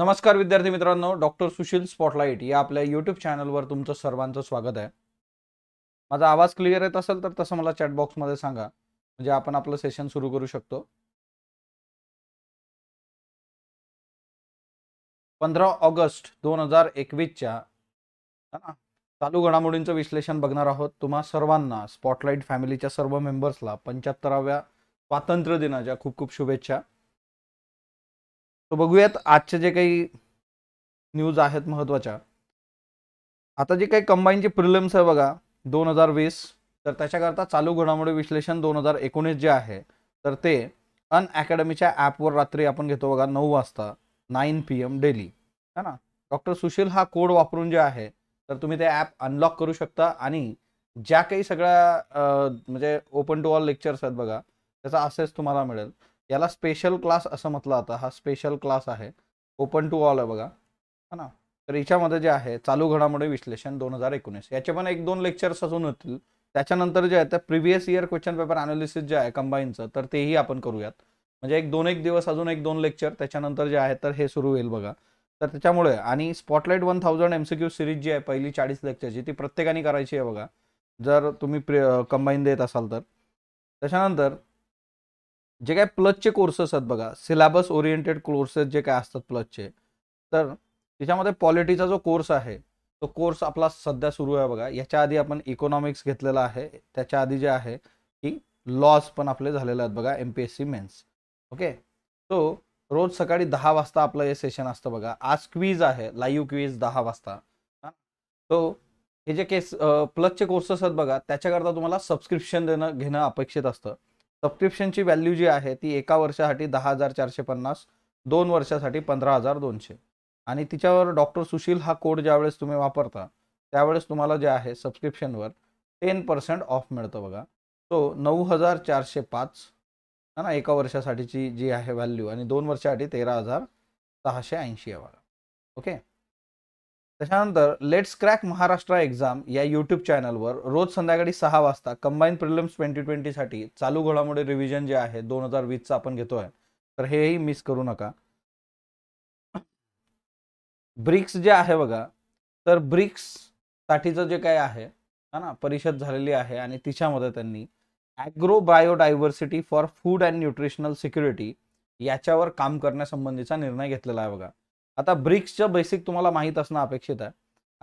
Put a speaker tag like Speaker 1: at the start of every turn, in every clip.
Speaker 1: नमस्कार विद्यार्थी मित्रांनो डॉक्टर सुशील स्पॉटलाईट या आपल्या युट्यूब चॅनलवर तुमचं सर्वांचं स्वागत आहे माझा आवाज क्लिअर येत असेल तर तसं मला चॅटबॉक्समध्ये सांगा म्हणजे आपण आपलं सेशन सुरू करू शकतो पंधरा ऑगस्ट दोन हजार एकवीसच्या चालू घडामोडींचं विश्लेषण बघणार आहोत तुम्हा सर्वांना स्पॉटलाईट फॅमिलीच्या सर्व मेंबर्सला पंच्याहत्तराव्या स्वातंत्र्य दिनाच्या खूप खूप शुभेच्छा तो बघूयात आजचे जे काही न्यूज आहेत महत्त्वाच्या आता जे काही कंबाईनचे प्रिलिम्स आहे बघा दोन हजार वीस तर त्याच्याकरता चालू घडामोडी विश्लेषण दोन हजार एकोणीस जे आहे तर ते अन अकॅडमीच्या ॲपवर रात्री आपण घेतो बघा नऊ वाजता नाईन पी एम डेली है ना डॉक्टर सुशील हा कोड वापरून जे आहे तर तुम्ही ते ॲप अनलॉक करू शकता आणि ज्या काही सगळ्या म्हणजे ओपन टू ऑल लेक्चर्स आहेत बघा त्याचा असेस तुम्हाला मिळेल याला स्पेशल क्लास असं म्हटलं जातं हा स्पेशल क्लास आहे ओपन टू ऑल आहे बघा
Speaker 2: हा ना
Speaker 1: तर याच्यामध्ये जे आहे चालू घडामोडी विश्लेषण दोन हजार एकोणीस याचे पण एक दोन लेक्चर्स अजून होतील त्याच्यानंतर जे आहे ते previous year question paper analysis जे आहे कंबाईनचं तर तेही आपण करूयात म्हणजे एक दोन एक दिवस अजून एक दोन लेक्चर त्याच्यानंतर जे आहे तर हे सुरू होईल बघा तर त्याच्यामुळे आणि spotlight one thousand M series जी आहे पहिली चाळीस लेक्चरची ती प्रत्येकाने करायची आहे बघा जर तुम्ही प्रि कंबाईन देत असाल तर त्याच्यानंतर जे काय प्लसचे कोर्सेस आहेत बघा सिलेबस ओरिएंटेड कोर्सेस जे काय असतात प्लसचे तर त्याच्यामध्ये पॉलिटीचा जो कोर्स आहे तो कोर्स आपला सध्या सुरू आहे बघा याच्या आधी आपण इकॉनॉमिक्स घेतलेला आहे त्याच्या आधी जे आहे की लॉस पण आपले झालेले आहेत बघा M P S C mains okay so रोज सकाळी दहा वाजता आपलं हे सेशन असतं बघा आज क्वीज आहे लाईव्ह क्वीज दहा वाजता तो हे जे केस प्लसचे कोर्सेस आहेत बघा त्याच्याकरता तुम्हाला सबस्क्रिप्शन देणं घेणं अपेक्षित असतं सबस्क्रिप्शनची व्हॅल्यू जी आहे ती एका वर्षासाठी दहा हजार चारशे पन्नास दोन वर्षासाठी पंधरा हजार दोनशे आणि तिच्यावर डॉक्टर सुशील हा कोड ज्यावेळेस तुम्ही वापरता त्यावेळेस तुम्हाला जे आहे सबस्क्रिप्शनवर टेन पर्सेंट ऑफ मिळतं बघा तो नऊ हजार चारशे पाच है ना एका वर्षासाठीची जी आहे व्हॅल्यू आणि दोन वर्षासाठी तेरा हजार सहाशे ऐंशी आहे बघा ओके त्याच्यानंतर लेट्स क्रॅक महाराष्ट्र एक्झाम या यूट्यूब चॅनलवर रोज संध्याकाळी सहा वाजता कंबाईन प्रिलिम्स ट्वेंटी ट्वेंटीसाठी चालू घडामोडी रिव्हिजन जे आहे दोन हजार वीसचं आपण घेतो आहे तर हेही मिस करू नका ब्रिक्स जे आहे बघा तर ब्रिक्स साठीचं जे काय आहे हा ना परिषद झालेली आहे आणि तिच्यामध्ये त्यांनी agro biodiversity for food and nutritional security याच्यावर काम करण्यासंबंधीचा निर्णय घेतलेला आहे बघा आता ब्रिक्सचं बेसिक तुम्हाला माहित असणं अपेक्षित आहे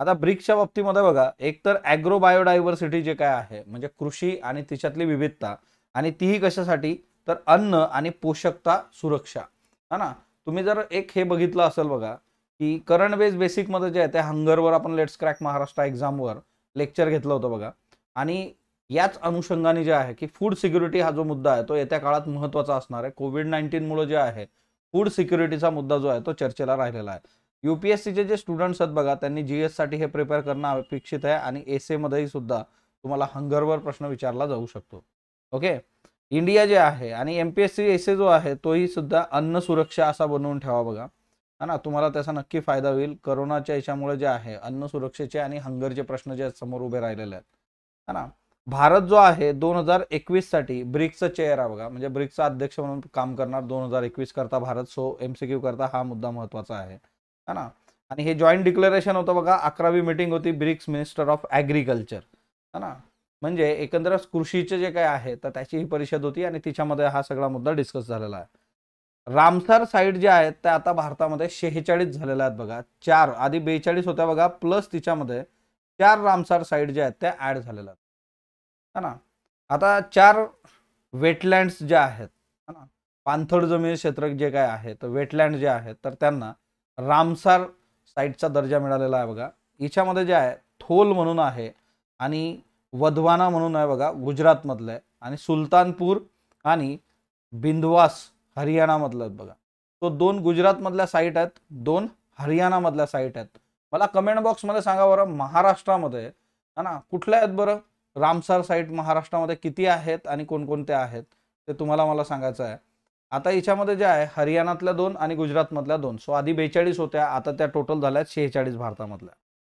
Speaker 1: आता ब्रिक्सच्या बाबतीमध्ये बघा एकतर ॲग्रो बायोडायव्हर्सिटी जे काय आहे म्हणजे कृषी आणि तिच्यातली विविधता आणि तीही कशासाठी तर अन्न आणि पोषकता सुरक्षा हा ना तुम्ही जर एक हे बघितलं असेल बघा की करंट बेस बेसिकमध्ये जे आहे त्या हंगरवर आपण लेट्स क्रॅक महाराष्ट्र एक्झामवर लेक्चर घेतलं होतं बघा आणि याच अनुषंगाने जे आहे की फूड सिक्युरिटी हा जो मुद्दा आहे तो येत्या काळात महत्त्वाचा असणार आहे कोविड मुळे जे आहे फूड सिक्युरिटीचा मुद्दा जो आहे तो चर्चेला राहिलेला आहे युपीएससीचे जे स्टुडंट्स आहेत बघा त्यांनी साठी हे प्रिपेअर करणं अपेक्षित आहे आणि एस एमध्येही सुद्धा तुम्हाला हंगरवर प्रश्न विचारला जाऊ शकतो ओके इंडिया जे आहे आणि एम पी एस ए जो आहे तोही सुद्धा अन्न सुरक्षा असा बनवून ठेवा बघा हा ना तुम्हाला त्याचा नक्की फायदा होईल करोनाच्या याच्यामुळे जे आहे अन्न सुरक्षेचे आणि हंगरचे प्रश्न जे समोर उभे राहिलेले आहेत हा ना भारत जो आहे दोन हजार एकवीस साठी ब्रिक्सचा चेअर आहे बघा म्हणजे ब्रिक्सचा अध्यक्ष म्हणून काम करणार दोन हजार एकवीस करता भारत सो क्यू करता हा मुद्दा महत्वाचा आहे है ना आणि हे जॉईंट डिक्लेरेशन होतं बघा अकरावी मिटिंग होती ब्रिक्स मिनिस्टर ऑफ ॲग्रिकल्चर है ना म्हणजे एकंदर कृषीचे जे काय आहे तर त्याची ही परिषद होती आणि तिच्यामध्ये हा सगळा मुद्दा डिस्कस झालेला आहे रामसर साईट जे आहेत त्या आता भारतामध्ये शेहेचाळीस झालेल्या आहेत बघा चार आधी बेचाळीस होत्या बघा प्लस तिच्यामध्ये चार रामसार साईट ज्या आहेत त्या ॲड झालेल्या आहेत है ना आता चार वेटलँड्स जे आहेत है ना पानथर जमीन क्षेत्र जे काय आहे तर वेटलँड जे आहेत तर त्यांना रामसार साईटचा दर्जा मिळालेला आहे बघा याच्यामध्ये जे आहे थोल म्हणून आहे आणि वधवाना म्हणून आहे बघा गुजरातमधलं आहे आणि सुलतानपूर आणि बिंदवास हरियाणामधलं आहेत बघा तो दोन गुजरातमधल्या साईट आहेत दोन हरियाणामधल्या साईट आहेत मला कमेंट बॉक्समध्ये सांगा बरं महाराष्ट्रामध्ये है ना कुठल्या आहेत बरं रामसार साईट महाराष्ट्रामध्ये किती आहेत आणि कोणकोणत्या आहेत ते तुम्हाला मला सांगायचं आहे आता याच्यामध्ये जे आहे हरियाणातल्या दोन आणि गुजरातमधल्या दोन सो आधी बेचाळीस होत्या आता त्या टोटल झाल्या आहेत शेहेचाळीस भारतामधल्या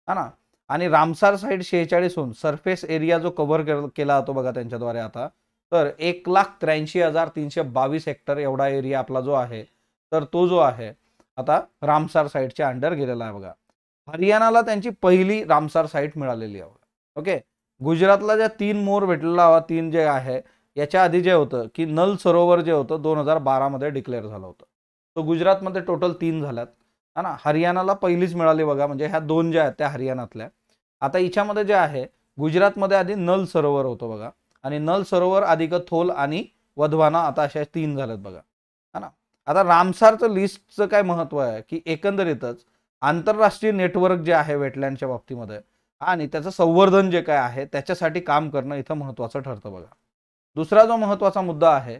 Speaker 1: हा ना आणि रामसार साईड शेहेचाळीसहून सरफेस एरिया जो कव्हर केला जातो बघा त्यांच्याद्वारे आता तर एक लाख त्र्याऐंशी हजार तीनशे बावीस हेक्टर एवढा एरिया आपला जो आहे तर तो जो आहे आता रामसार साईटच्या अंडर गेलेला आहे बघा हरियाणाला त्यांची पहिली रामसार साईट मिळालेली आहे ओके गुजरातला ज्या तीन मोर भेटलेला तीन जे आहे याच्या आधी जे होतं की नल सरोवर जे होतं दोन हजार बारामध्ये डिक्लेअर झालं होतं तो गुजरातमध्ये टोटल तीन झाल्यात है ना हरियाणाला पहिलीच मिळाली बघा म्हणजे ह्या दोन ज्या आहेत त्या हरियाणातल्या आता हिच्यामध्ये जे आहे गुजरातमध्ये आधी नल सरोवर होतं बघा आणि नल सरोवर अधिक थोल आणि वधवाना आता अशा तीन झाल्यात बघा हा ना आता रामसारचं लिस्टचं काय महत्त्व आहे की एकंदरीतच आंतरराष्ट्रीय नेटवर्क जे आहे वेटलँडच्या बाबतीमध्ये आणि त्याचं संवर्धन जे काय आहे त्याच्यासाठी काम करणं इथं महत्त्वाचं ठरतं बघा दुसरा जो महत्त्वाचा मुद्दा आहे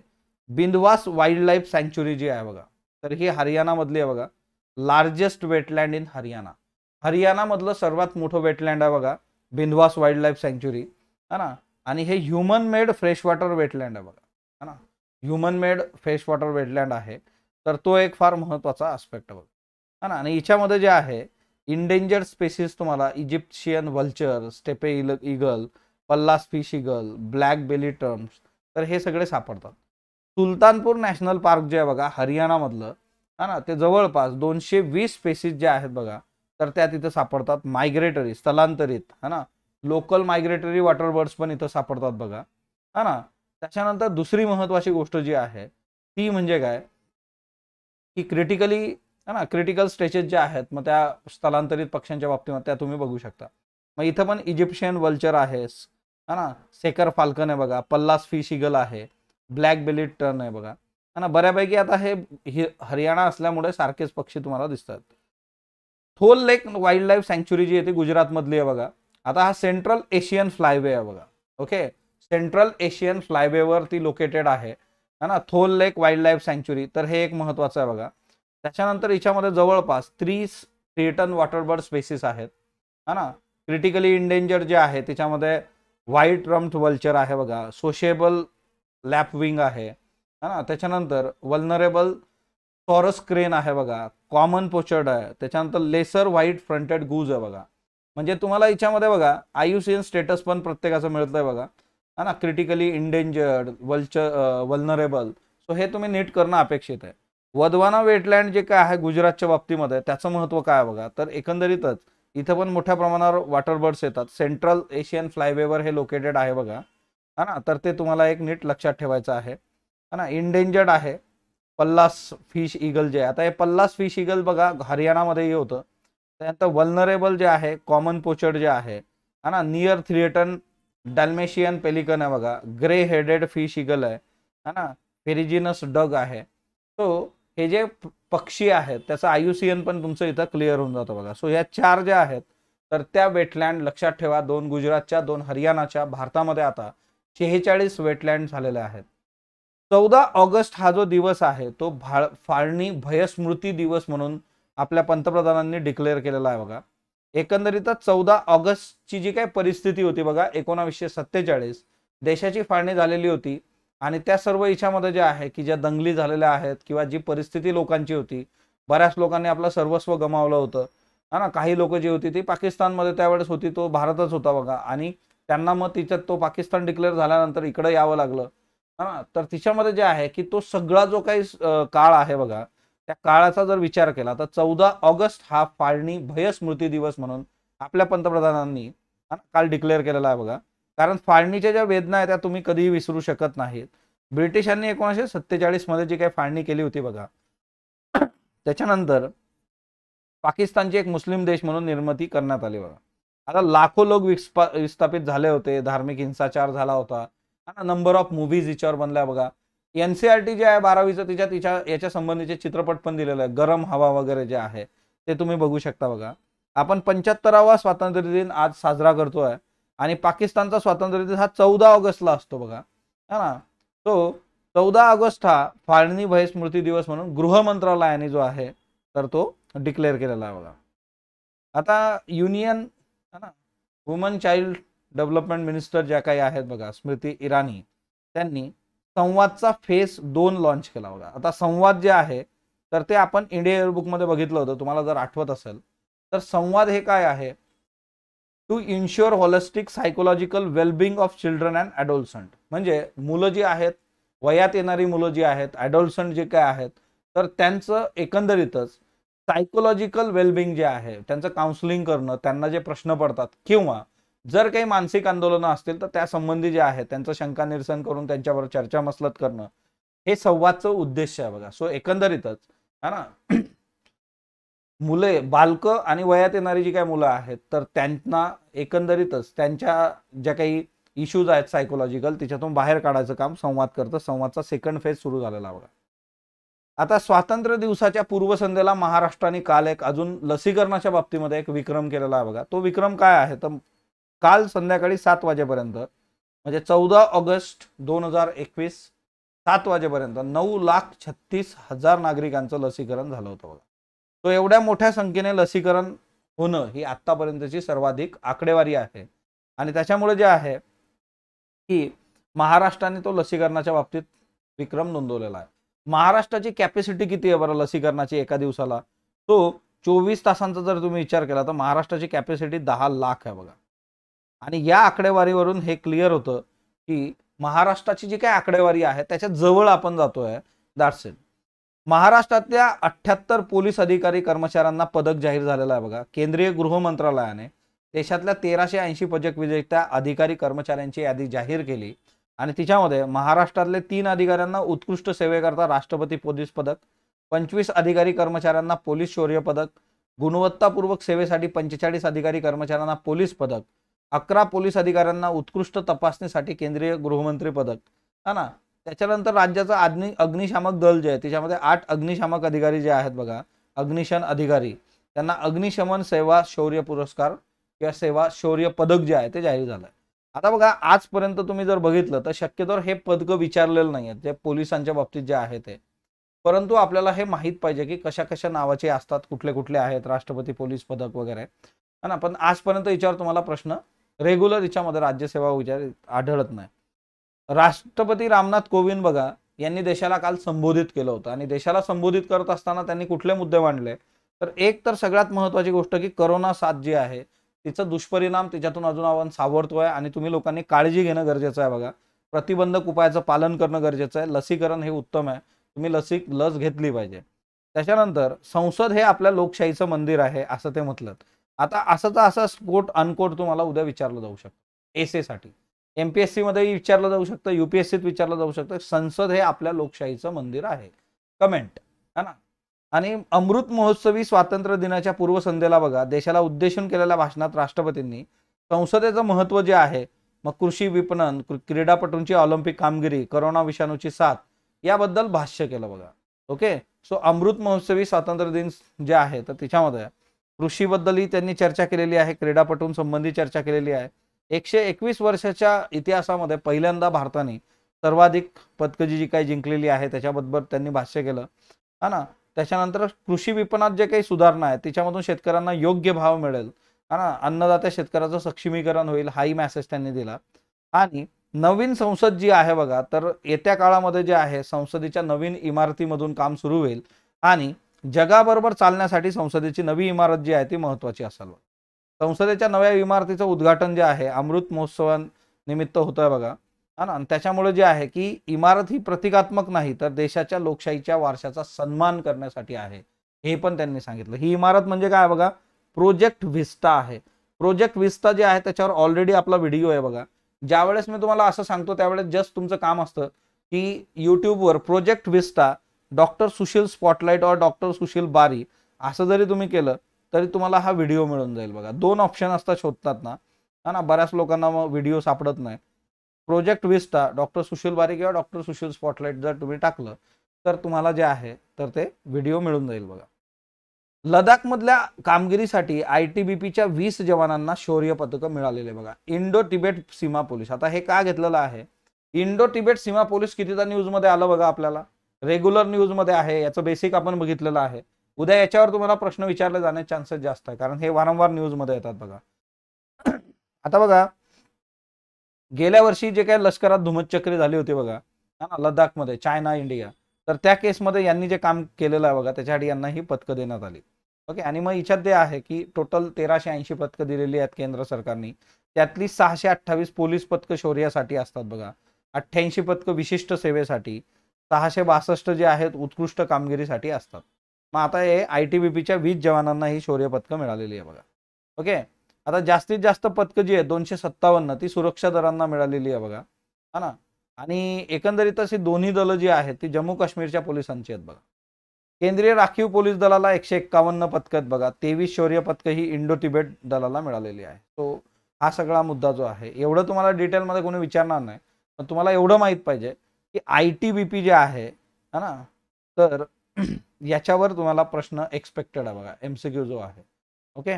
Speaker 1: बिंदवास वाईल्ड लाईफ सँक्च्युरी जी आहे बघा तर ही हरियाणामधली आहे बघा लार्जेस्ट वेटलँड इन हरियाणा हरियाणामधलं सर्वात मोठं वेटलँड आहे बघा बिंदवास वाईल्ड लाईफ सँक्च्युरी है ना आणि हे human made fresh water wetland आहे बघा है ना human made fresh water wetland आहे तर तो एक फार महत्त्वाचा आस्पेक्ट आहे बघा है ना आणि हिच्यामध्ये जे आहे इंडेंजर स्पेसिस तुम्हाला इजिप्शियन वल्चर स्टेपे इल eagle Pallas fish eagle black belly terns तर हे सगळे सापडतात सुलतानपूर नॅशनल पार्क जे आहे बघा हरियाणामधलं हा ना ते जवळपास दोनशे वीस स्पेसिस जे आहेत बघा तर त्या तिथं सापडतात मायग्रेटरी स्थलांतरित हा ना लोकल मायग्रेटरी वॉटर बर्ड्स पण इथं सापडतात बघा हा ना त्याच्यानंतर दुसरी महत्वाची गोष्ट जी आहे ती म्हणजे काय की क्रिटिकली है ना क्रिटिकल स्टेचेस ज्या आहेत मग त्या स्थलांतरित पक्ष्यांच्या बाबतीमध्ये त्या तुम्ही बघू शकता मग इथं पण इजिप्शियन वल्चर आहे है ना सेकर फाल्कन आहे बघा पल्लास फिश इगल आहे ब्लॅक बेलिट टर्न आहे बघा है ना बऱ्यापैकी आता हे हरियाणा असल्यामुळे सारखेच पक्षी तुम्हाला दिसतात Thol lake wildlife sanctuary जी आहे ती गुजरातमधली आहे बघा आता हा सेंट्रल एशियन फ्लायवे आहे बघा ओके सेंट्रल एशियन फ्लायवेवर ती लोकेटेड आहे है ना Thol lake wildlife sanctuary तर हे एक महत्वाचं आहे बघा त्याच्यानंतर याच्यामध्ये जवळपास त्रीस वॉटर वॉटरबर्ड स्पेसिस आहेत है ना क्रिटिकली इंडेंजर जे आहे त्याच्यामध्ये व्हाईट रम्थ वल्चर आहे बघा सोशेबल विंग आहे है ना त्याच्यानंतर वल्नरेबल टॉरस क्रेन आहे बघा कॉमन पोचर्ड आहे त्याच्यानंतर लेसर व्हाईट फ्रंटेड गूज आहे बघा म्हणजे तुम्हाला याच्यामध्ये बघा आयुसीएन स्टेटस पण प्रत्येकाचं मिळतंय बघा हा ना critically endangered vulture vulnerable so हे तुम्ही नीट करणं अपेक्षित आहे वधवाना वेटलँड जे काय आहे गुजरातच्या बाबतीमध्ये त्याचं महत्व काय बघा तर एकंदरीतच इथं पण मोठ्या प्रमाणावर वॉटर बर्ड्स येतात सेंट्रल एशियन फ्लायवेवर हे लोकेटेड आहे बघा हा ना तर ते तुम्हाला एक नीट लक्षात ठेवायचं आहे हा ना इनडेंजर्ड आहे पल्लास फिश इगल जे आहे आता हे पल्लास फिश इगल बघा हरियाणामध्ये होतं त्यानंतर वल्नरेबल जे आहे कॉमन पोचर्ड जे आहे हा ना नियर थ्रिएटन डॅल्मेशियन पेलिकन आहे बघा ग्रे हेडेड फिश इगल आहे हा ना फेरिजिनस डग आहे सो हे जे पक्षी आहेत त्याचं आयुसीएन पण तुमचं इथं क्लिअर होऊन जातं बघा सो या चार ज्या आहेत तर त्या वेटलँड लक्षात ठेवा दोन गुजरातच्या दोन हरियाणाच्या भारतामध्ये आता शेहेचाळीस वेटलँड झालेल्या आहेत चौदा ऑगस्ट हा जो दिवस आहे तो भाळ फाळणी भयस्मृती दिवस म्हणून आपल्या पंतप्रधानांनी डिक्लेअर केलेला आहे बघा एकंदरीत चौदा ऑगस्टची जी काही परिस्थिती होती बघा एकोणावीसशे सत्तेचाळीस देशाची फाळणी झालेली होती आणि त्या सर्व इच्छामध्ये जे आहे की ज्या दंगली झालेल्या आहेत किंवा जी परिस्थिती लोकांची होती बऱ्याच लोकांनी आपलं सर्वस्व गमावलं होतं हा ना काही लोक जी होती ती पाकिस्तानमध्ये त्यावेळेस होती तो भारतच होता बघा आणि त्यांना मग तिच्यात तो पाकिस्तान डिक्लेअर झाल्यानंतर इकडे यावं लागलं हा तर तिच्यामध्ये जे आहे की तो सगळा जो काही काळ आहे बघा त्या काळाचा जर विचार केला तर चौदा ऑगस्ट हा फाळणी भयस्मृती दिवस म्हणून आपल्या पंतप्रधानांनी काल डिक्लेअर केलेला आहे बघा कारण फाळणीच्या ज्या वेदना आहेत त्या तुम्ही कधीही विसरू शकत नाहीत ब्रिटिशांनी एकोणीसशे सत्तेचाळीसमध्ये जी काही फाळणी केली होती बघा त्याच्यानंतर पाकिस्तानची एक मुस्लिम देश म्हणून निर्मिती करण्यात आली बघा आता लाखो लोक विस्थापित झाले होते धार्मिक हिंसाचार झाला होता नंबर ऑफ मूव्हीज हिच्यावर बनल्या बघा टी e जे आहे बारावीचं तिच्या तिच्या याच्या संबंधीचे चित्रपट पण दिलेले आहे गरम हवा वगैरे जे आहे ते तुम्ही बघू शकता बघा आपण पंच्याहत्तरावा स्वातंत्र्य दिन आज साजरा करतोय आणि पाकिस्तानचा स्वातंत्र्य दिवस हा चौदा ऑगस्टला असतो बघा है ना तो चौदा ऑगस्ट हा फाळणी भय स्मृती दिवस म्हणून गृह मंत्रालयाने जो आहे तर तो डिक्लेअर केलेला आहे बघा आता युनियन है ना वुमन चाइल्ड डेव्हलपमेंट मिनिस्टर ज्या काही आहेत बघा स्मृती इराणी त्यांनी संवादचा फेस दोन लॉन्च केला होता आता संवाद जे आहे तर ते आपण इंडिया एअरबुकमध्ये बघितलं होतं तुम्हाला जर आठवत असेल तर संवाद हे काय आहे to ensure holistic psychological wellbeing of children and adolescent म्हणजे मुलं जी आहेत वयात येणारी मुलं जी आहेत ॲडोल्संट जे काय आहेत तर त्यांचं एकंदरीतच सायकोलॉजिकल वेलबिंग जे आहे त्यांचं काउन्सलिंग करणं त्यांना जे प्रश्न पडतात किंवा जर काही मानसिक आंदोलनं असतील तर त्या संबंधी जे आहे त्यांचं शंका निरसन करून त्यांच्यावर चर्चा मसलत करणं हे संवादचं उद्देश आहे बघा सो एकंदरीतच है ना मुले बालकं आणि वयात येणारी जी काही मुलं आहेत तर त्यांना एकंदरीतच त्यांच्या ज्या काही इश्यूज आहेत सायकोलॉजिकल तिच्यातून बाहेर काढायचं काम संवाद करतं संवादचा सेकंड फेज सुरू झालेला बघा आता स्वातंत्र्य दिवसाच्या पूर्वसंध्येला महाराष्ट्राने काल एक अजून लसीकरणाच्या बाबतीमध्ये एक विक्रम केलेला आहे बघा तो विक्रम काय आहे तर काल संध्याकाळी सात वाजेपर्यंत म्हणजे चौदा ऑगस्ट दोन हजार एकवीस सात वाजेपर्यंत नऊ लाख छत्तीस हजार नागरिकांचं लसीकरण झालं होतं बघा तो एवढ्या मोठ्या संख्येने लसीकरण होणं ही आत्तापर्यंतची सर्वाधिक आकडेवारी आहे आणि त्याच्यामुळे जे आहे की महाराष्ट्राने तो लसीकरणाच्या बाबतीत विक्रम नोंदवलेला आहे महाराष्ट्राची कॅपॅसिटी किती आहे बरं लसीकरणाची एका दिवसाला तो चोवीस तासांचा जर तुम्ही विचार केला तर महाराष्ट्राची कॅपॅसिटी दहा लाख आहे बघा आणि या आकडेवारीवरून हे क्लिअर होतं की महाराष्ट्राची जी काही आकडेवारी आहे त्याच्या जवळ आपण जातोय दॅट्स इट महाराष्ट्रातल्या अठ्ठ्याहत्तर पोलीस अधिकारी कर्मचाऱ्यांना पदक जाहीर झालेलं आहे बघा केंद्रीय गृह मंत्रालयाने देशातल्या तेराशे ऐंशी पदक विजेत्या अधिकारी कर्मचाऱ्यांची यादी जाहीर केली आणि तिच्यामध्ये महाराष्ट्रातले तीन अधिकाऱ्यांना उत्कृष्ट सेवेकरता राष्ट्रपती पोलीस पदक पंचवीस अधिकारी कर्मचाऱ्यांना पोलीस शौर्य पदक गुणवत्तापूर्वक सेवेसाठी पंचेचाळीस अधिकारी कर्मचाऱ्यांना पोलीस पदक अकरा पोलीस अधिकाऱ्यांना उत्कृष्ट तपासणीसाठी केंद्रीय गृहमंत्री पदक हा ना त्याच्यानंतर राज्याचं अग्नि अग्निशामक दल जे आहे त्याच्यामध्ये आठ अग्निशामक अधिकारी जे आहेत बघा अग्निशन अधिकारी त्यांना अग्निशमन सेवा शौर्य पुरस्कार किंवा सेवा शौर्य पदक जे आहे ते जाहीर झालंय आता बघा आजपर्यंत तुम्ही जर बघितलं तर शक्यतो हे पदकं विचारलेलं नाही आहेत जे पोलिसांच्या बाबतीत जे आहे ते परंतु आपल्याला हे माहीत पाहिजे की कशा कशा नावाचे असतात कुठले कुठले आहेत राष्ट्रपती पोलीस पदक वगैरे ना पण आजपर्यंत याच्यावर तुम्हाला प्रश्न रेग्युलर याच्यामध्ये राज्यसेवा विचार आढळत नाही राष्ट्रपती रामनाथ कोविंद बघा यांनी देशाला काल संबोधित केलं होतं आणि देशाला संबोधित करत असताना त्यांनी कुठले मुद्दे मांडले तर एक तर सगळ्यात महत्वाची गोष्ट की करोना साथ जी आहे तिचा दुष्परिणाम तिच्यातून अजून आपण सावरतोय आणि तुम्ही लोकांनी काळजी घेणं गरजेचं आहे बघा प्रतिबंधक उपायाचं पालन करणं गरजेचं आहे लसीकरण हे उत्तम आहे तुम्ही लसी लस घेतली पाहिजे त्याच्यानंतर संसद हे आपल्या लोकशाहीचं मंदिर आहे असं ते म्हटलं आता तर असं स्फोट अनकोट तुम्हाला उद्या विचारलं जाऊ शकतं एसेसाठी मध्ये विचारलं जाऊ शकतं युपीएससीत विचारलं जाऊ शकतं संसद हे आपल्या लोकशाहीचं मंदिर आहे कमेंट है ना आणि अमृत महोत्सवी स्वातंत्र्य दिनाच्या पूर्वसंध्येला बघा देशाला उद्देशून केलेल्या भाषणात राष्ट्रपतींनी संसदेचं महत्व जे आहे मग कृषी विपणन क्रीडापटूंची ऑलिम्पिक कामगिरी करोना विषाणूची साथ याबद्दल भाष्य केलं बघा ओके सो अमृत महोत्सवी स्वातंत्र्य दिन जे आहे तर तिच्यामध्ये कृषीबद्दलही त्यांनी चर्चा केलेली आहे क्रीडापटूंसंबंधी चर्चा केलेली आहे एकशे एकवीस वर्षाच्या इतिहासामध्ये पहिल्यांदा भारताने सर्वाधिक पदकं जी जी काही जिंकलेली आहे त्याच्याबद्दल त्यांनी भाष्य केलं हा ना त्याच्यानंतर कृषी विपणात जे काही सुधारणा आहे त्याच्यामधून शेतकऱ्यांना योग्य भाव मिळेल हा ना अन्नदात्या शेतकऱ्याचं सक्षमीकरण होईल हाही मॅसेज त्यांनी दिला आणि नवीन संसद जी आहे बघा तर येत्या काळामध्ये जे आहे संसदेच्या नवीन इमारतीमधून काम सुरू होईल आणि जगाबरोबर चालण्यासाठी संसदेची नवी इमारत जी आहे ती महत्वाची बघा संसदेच्या नव्या इमारतीचं उद्घाटन जे आहे अमृत महोत्सवानिमित्त होतंय बघा हा ना त्याच्यामुळे जे आहे की इमारत ही प्रतिकात्मक नाही तर देशाच्या लोकशाहीच्या वारशाचा सन्मान करण्यासाठी आहे हे पण त्यांनी सांगितलं ही इमारत म्हणजे काय बघा प्रोजेक्ट व्हिस्टा आहे प्रोजेक्ट विस्ता जे आहे त्याच्यावर ऑलरेडी आपला व्हिडिओ आहे बघा ज्यावेळेस मी तुम्हाला असं सांगतो त्यावेळेस जस्ट तुमचं काम असतं की यूट्यूबवर project Vista doctor Sushil spotlight और डॉक्टर सुशील बारी असं जरी तुम्ही केलं तरी तुम्हाला हा व्हिडिओ मिळून जाईल बघा दोन ऑप्शन असतात शोधतात ना हा ना बऱ्याच लोकांना मग व्हिडिओ सापडत नाही प्रोजेक्ट विस्टा डॉक्टर सुशील बारी किंवा डॉक्टर सुशील स्पॉटलाईट जर तुम्ही टाकलं तर तुम्हाला जे आहे तर ते व्हिडिओ मिळून जाईल बघा लदाखमधल्या कामगिरीसाठी आय टी बी पीच्या वीस जवानांना शौर्य पथकं मिळालेले बघा इंडो तिबेट सीमा पोलीस आता हे का घेतलेलं आहे इंडो तिबेट सीमा पोलीस कितीदा न्यूजमध्ये आलं बघा आपल्याला रेग्युलर न्यूजमध्ये आहे याचं बेसिक आपण बघितलेलं आहे उद्या याच्यावर तुम्हाला प्रश्न विचारले जाण्याचे चान्सेस जास्त आहे कारण हे वारंवार न्यूजमध्ये येतात बघा आता बघा गेल्या वर्षी जे काही लष्करात धुमतचक्री झाली होती बघा हा ना मध्ये चायना इंडिया तर त्या केसमध्ये यांनी जे काम केलेलं आहे बघा त्याच्यासाठी यांना ही पदकं देण्यात आली ओके आणि मग इच्छा ते आहे की टोटल तेराशे ऐंशी पदकं दिलेली आहेत केंद्र सरकारने त्यातली सहाशे अठ्ठावीस पोलीस पदकं शौर्यासाठी असतात बघा अठ्ठ्याऐंशी पदकं विशिष्ट सेवेसाठी सहाशे बासष्ट जे आहेत उत्कृष्ट कामगिरीसाठी असतात मग आता हे आय टी बी पीच्या वीस जवानांना ही शौर्य पदकं मिळालेली आहे बघा ओके आता जास्तीत जास्त पदकं जी आहेत दोनशे सत्तावन्न ती सुरक्षा दलांना मिळालेली आहे बघा हा ना आणि एकंदरीतच ही दोन्ही दलं जी आहेत ती जम्मू काश्मीरच्या पोलिसांची आहेत बघा केंद्रीय राखीव पोलीस दलाला एकशे एक्कावन्न पदकं आहेत बघा तेवीस शौर्य पदकं ही इंडो तिबेट दलाला मिळालेली आहे सो हा सगळा मुद्दा जो आहे एवढं तुम्हाला डिटेलमध्ये कोणी विचारणार नाही पण तुम्हाला एवढं माहीत पाहिजे की आय टी बी पी जे आहे है ना तर याच्यावर तुम्हाला प्रश्न एक्सपेक्टेड आहे बघा एमसीक्यू जो आहे ओके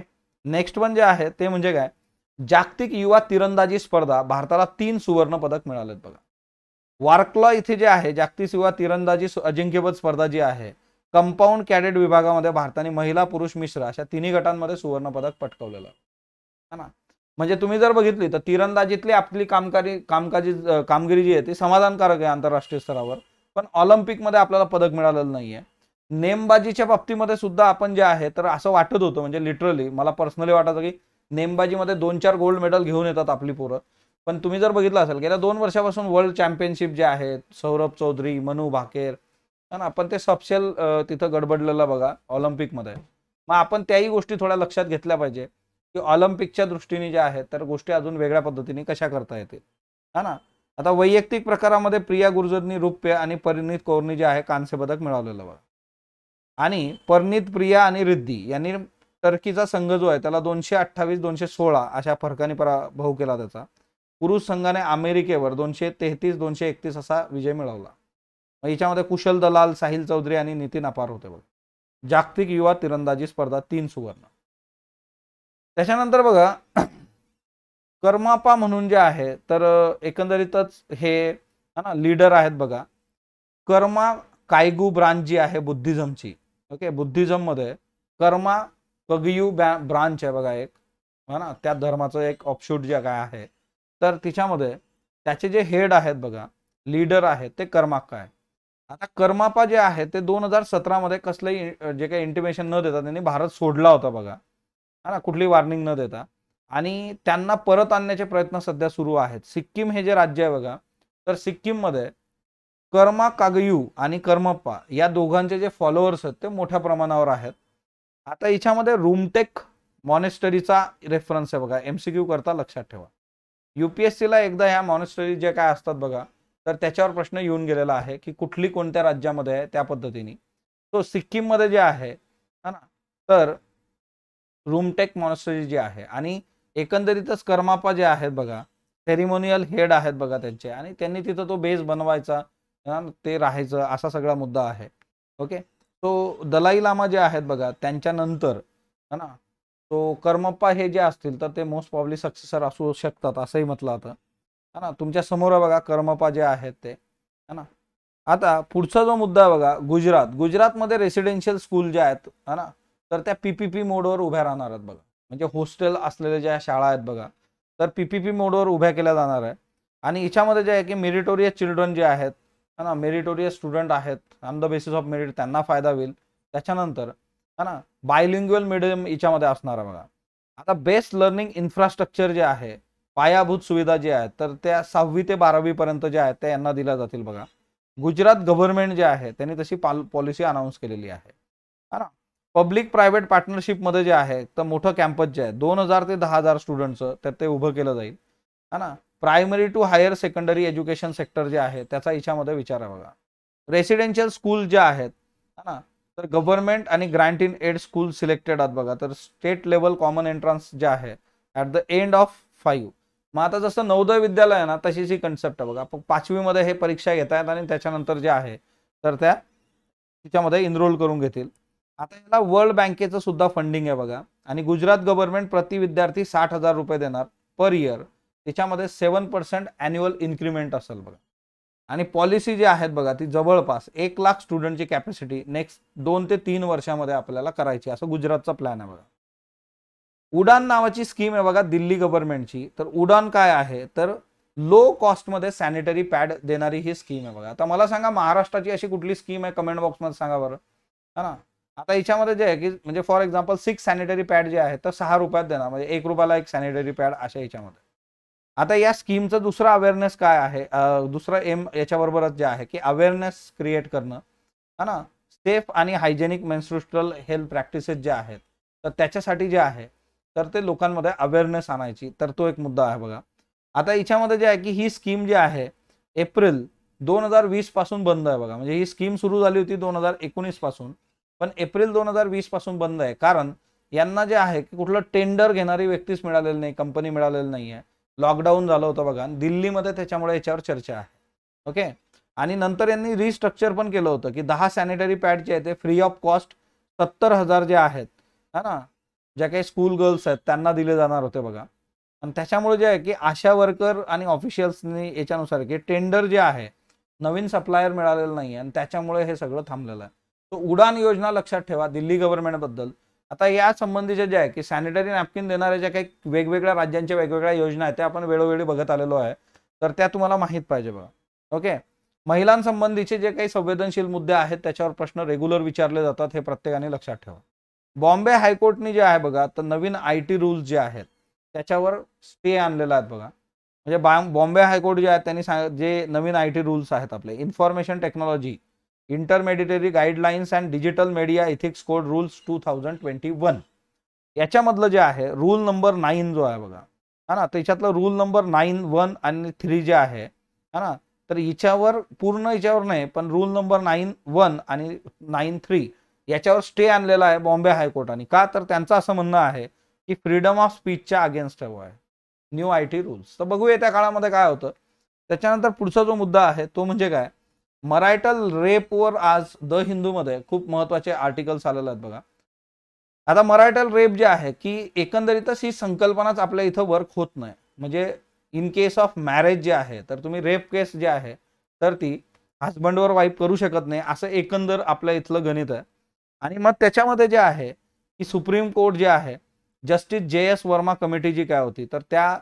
Speaker 1: नेक्स्ट वन जे आहे ते म्हणजे काय जागतिक युवा तिरंदाजी स्पर्धा भारताला तीन सुवर्ण पदक मिळालेत बघा वार्कला इथे जे आहे जागतिक युवा तिरंदाजी अजिंक्यपद स्पर्धा जी आहे कंपाऊंड कॅडेट विभागामध्ये भारताने महिला पुरुष मिश्र अशा तिन्ही गटांमध्ये सुवर्ण पदक पटकवलेलं है ना म्हणजे तुम्ही जर बघितली तर तिरंदाजीतली आपली कामकारी कामकाजी कामगिरी जी आहे ती समाधानकारक आहे आंतरराष्ट्रीय स्तरावर पण ऑलिम्पिकमध्ये आपल्याला पदक मिळालेलं आहे नेमबाजीच्या बाबतीमध्ये सुद्धा आपण जे आहे तर असं वाटत होतं म्हणजे लिटरली मला पर्सनली वाटतं की नेमबाजीमध्ये दोन चार गोल्ड मेडल घेऊन येतात आपली पोरं पण तुम्ही जर बघितलं असेल गेल्या दोन वर्षापासून वर्ल्ड चॅम्पियनशिप जे आहेत सौरभ चौधरी मनू भाकेर आपण ते सपशेल तिथं गडबडलेलं बघा ऑलिम्पिकमध्ये मग आपण त्याही गोष्टी थोड्या लक्षात घेतल्या पाहिजे की ऑलिम्पिकच्या दृष्टीने ज्या आहेत तर गोष्टी अजून वेगळ्या पद्धतीने कशा करता येतील हा ना आता वैयक्तिक प्रकारामध्ये प्रिया गुर्जरनी रुप्य आणि परिणित कौरनी जे आहे कांस्य पदक मिळवलेलं बघा आणि परनीत प्रिया आणि रिद्धी यांनी टर्कीचा संघ जो आहे त्याला दोनशे अठ्ठावीस दोनशे सोळा अशा फरकाने पराभव केला त्याचा पुरुष संघाने अमेरिकेवर दोनशे तेहतीस दोनशे एकतीस असा विजय मिळवला मग याच्यामध्ये कुशल दलाल साहिल चौधरी आणि नितीन अपार होते बघा जागतिक युवा तिरंदाजी स्पर्धा तीन सुवर्ण त्याच्यानंतर बघा कर्मापा म्हणून जे आहे तर एकंदरीतच हे ना लीडर आहेत बघा कर्मा कायगू ब्रांच जी आहे बुद्धिझमची ओके मध्ये कर्मा कगयू बॅ ब्रांच आहे बघा एक हा ना त्या धर्माचं एक ऑपशूट जे काय आहे तर तिच्यामध्ये त्याचे जे हेड आहेत बघा लीडर आहेत ते कर्माक्का आहे आता कर्मापा जे आहे ते दोन हजार सतरामध्ये कसलंही जे काही इंटिमेशन न देता त्यांनी भारत सोडला होता बघा हा ना कुठली वॉर्निंग न देता आणि त्यांना परत आणण्याचे प्रयत्न सध्या सुरू आहेत सिक्कीम हे जे राज्य आहे बघा तर सिक्कीममध्ये कर्मा कागयू आणि कर्मप्पा या दोघांचे जे फॉलोअर्स आहेत ते मोठ्या प्रमाणावर आहेत आता याच्यामध्ये रूमटेक मॉनेस्टरीचा रेफरन्स आहे बघा एमसीक्यू करता लक्षात ठेवा युपीएससीला एकदा ह्या मॉनेस्टरी जे काय असतात बघा तर त्याच्यावर प्रश्न येऊन गेलेला आहे की कुठली कोणत्या राज्यामध्ये आहे त्या पद्धतीने तो सिक्कीममध्ये जे आहे ना तर रूमटेक मॉनेस्टरी जी आहे आणि एकंदरीतच कर्मापा जे आहेत बघा सेरिमोनियल हेड आहेत बघा त्यांचे आणि त्यांनी तिथं तो बेस बनवायचा ते राहायचं असा सगळा मुद्दा आहे ओके तो दलाई लामा जे आहेत बघा त्यांच्यानंतर है ना तो कर्मप्पा हे जे असतील तर ते मोस्ट पॉब्ली सक्सेसर असू शकतात असंही म्हटलं आता है ना तुमच्या समोर बघा कर्मप्पा जे आहेत ते है ना आता पुढचा जो मुद्दा बघा गुजरात गुजरातमध्ये रेसिडेन्शियल स्कूल जे आहेत है ना तर त्या पीपीपी मोडवर उभ्या राहणार आहेत बघा म्हणजे हॉस्टेल असलेल्या ज्या शाळा आहेत बघा तर पीपीपी मोडवर उभ्या केल्या जाणार आहे आणि याच्यामध्ये जे आहे की मेरिटोरियस चिल्ड्रन जे आहेत है ना मेरिटोरियस स्टुडंट आहेत on the basis of merit त्यांना फायदा होईल त्याच्यानंतर है ना बायलिंग्युअल मिडियम याच्यामध्ये असणार बघा आता बेस्ट लर्निंग इन्फ्रास्ट्रक्चर जे आहे पायाभूत सुविधा जे आहेत तर त्या सहावी ते बारावीपर्यंत जे आहेत त्या यांना दिल्या जातील बघा गुजरात गव्हर्नमेंट जे आहे त्यांनी तशी पाल पॉलिसी अनाऊन्स केलेली आहे है ना पब्लिक प्रायव्हेट पार्टनरशिपमध्ये जे आहे तर मोठं कॅम्पस जे आहे दोन हजार ते दहा हजार स्टुडंटचं तर ते उभं केलं जाईल है ना primary to higher secondary education sector जे आहे त्याचा याच्यामध्ये विचार बघा रेसिडेन्शियल स्कूल जे आहेत ना तर गव्हर्नमेंट आणि grant in aid school selected आहेत बघा तर स्टेट लेवल कॉमन एंट्रन्स जे आहे at the end of five मग आता जसं नवोदय विद्यालय आहे ना तशीच ही कन्सेप्ट आहे बघा पाचवीमध्ये हे परीक्षा घेत आणि त्याच्यानंतर जे आहे तर त्या तिच्यामध्ये इनरोल करून घेतील आता याला वर्ल्ड बँकेचं सुद्धा फंडिंग आहे बघा आणि गुजरात गव्हर्नमेंट प्रति विद्यार्थी साठ हजार रुपये देणार पर इयर तिच्यामध्ये सेवन पर्सेंट ॲन्युअल इन्क्रीमेंट असेल बघा आणि पॉलिसी जी आहेत बघा ती जवळपास एक लाख स्टुडंटची कॅपॅसिटी नेक्स्ट दोन ते तीन वर्षामध्ये आपल्याला करायची असं गुजरातचा प्लॅन आहे बघा उडान नावाची स्कीम आहे बघा दिल्ली गव्हर्नमेंटची तर उडान काय आहे तर लो कॉस्टमध्ये सॅनिटरी पॅड देणारी ही स्कीम आहे बघा आता मला सांगा महाराष्ट्राची अशी कुठली स्कीम आहे कमेंट बॉक्समध्ये सांगा बरं है ना आता याच्यामध्ये जे आहे की म्हणजे for example six sanitary pad जे आहे तर सहा रुपयात देणार म्हणजे एक रुपयाला एक सॅनिटरी पॅड अशा याच्यामध्ये आता या स्कीमचा दुसरा अवेअरनेस काय आहे दुसरा एम याच्याबरोबरच जे आहे की अवेअरनेस क्रिएट करणं है ना सेफ आणि हायजेनिक मेन्स्ट्रुस्ट्रल हेल्थ प्रॅक्टिसेस जे आहेत तर त्याच्यासाठी जे आहे तर ते लोकांमध्ये अवेअरनेस आणायची तर तो एक मुद्दा आहे बघा आता याच्यामध्ये जे आहे की ही स्कीम जी आहे एप्रिल दोन हजार वीस पासून बंद आहे बघा म्हणजे ही स्कीम सुरू झाली होती दोन हजार एकोणीस पासून पण एप्रिल दोन हजार वीस पासून बंद आहे कारण यांना जे आहे की कुठलं टेंडर घेणारी व्यक्तीच मिळालेली नाही कंपनी मिळालेली नाही आहे लॉकडाऊन झालं होतं बघा दिल्लीमध्ये त्याच्यामुळे याच्यावर चर्चा आहे ओके आणि नंतर यांनी रिस्ट्रक्चर पण केलं होतं की दहा सॅनिटरी पॅड जे आहेत ते फ्री ऑफ कॉस्ट सत्तर हजार जे आहेत है ना ज्या काही स्कूल गर्ल्स आहेत त्यांना दिले जाणार होते बघा आणि त्याच्यामुळे जे आहे की आशा वर्कर आणि ऑफिशियल्सनी याच्यानुसार की टेंडर जे आहे नवीन सप्लायर मिळालेलं नाही आणि त्याच्यामुळे हे सगळं थांबलेलं आहे तो उडान योजना लक्षात ठेवा दिल्ली गव्हर्नमेंटबद्दल आता या संबंधीच्या जे आहे की सॅनिटरी नॅपकिन देणाऱ्या ज्या काही वेगवेगळ्या राज्यांच्या वेगवेगळ्या योजना आहेत त्या आपण वेळोवेळी बघत आलेलो आहे तर त्या तुम्हाला माहीत पाहिजे बघा ओके महिलांसंबंधीचे जे काही संवेदनशील मुद्दे आहेत त्याच्यावर प्रश्न रेग्युलर विचारले जातात हे प्रत्येकाने लक्षात ठेवा बॉम्बे हायकोर्टने जे आहे बघा तर नवीन आय टी रूल्स जे आहेत त्याच्यावर स्टे आणलेला आहेत बघा म्हणजे बॉम्बे हायकोर्ट जे आहेत त्यांनी सांग जे नवीन आय टी रूल्स आहेत आपले information technology intermediary guidelines and digital media ethics code rules two thousand twenty one याच्यामधलं जे आहे रूल नंबर नाईन जो आहे बघा हा ना त्याच्यातलं रूल नंबर नाईन वन आणि थ्री जे आहे हा ना तर हिच्यावर पूर्ण याच्यावर नाही पण रूल नंबर नाईन वन आणि नाईन थ्री याच्यावर स्टे आणलेला आहे बॉम्बे हायकोर्टाने का तर त्यांचं असं म्हणणं आहे की फ्रीडम ऑफ स्पीचच्या अगेन्स्ट हवं आहे न्यू आय टी रूल्स तर बघूया त्या काळामध्ये काय होतं त्याच्यानंतर पुढचा जो मुद्दा आहे तो म्हणजे काय मरायटल रेपवर आज द हिंदूमध्ये खूप महत्वाचे आर्टिकल्स आलेले आहेत बघा आता मरायटल रेप जे आहे की एकंदरीतच ही संकल्पनाच आपल्या इथं वर्क होत नाही म्हणजे इन केस ऑफ मॅरेज जे आहे तर तुम्ही रेप केस जे आहे तर ती हजबंडवर वाईप करू शकत नाही असं एकंदर आपल्या इथलं गणित आहे आणि मग त्याच्यामध्ये जे आहे की सुप्रीम कोर्ट जे आहे justice J S Verma committee जी काय होती तर त्या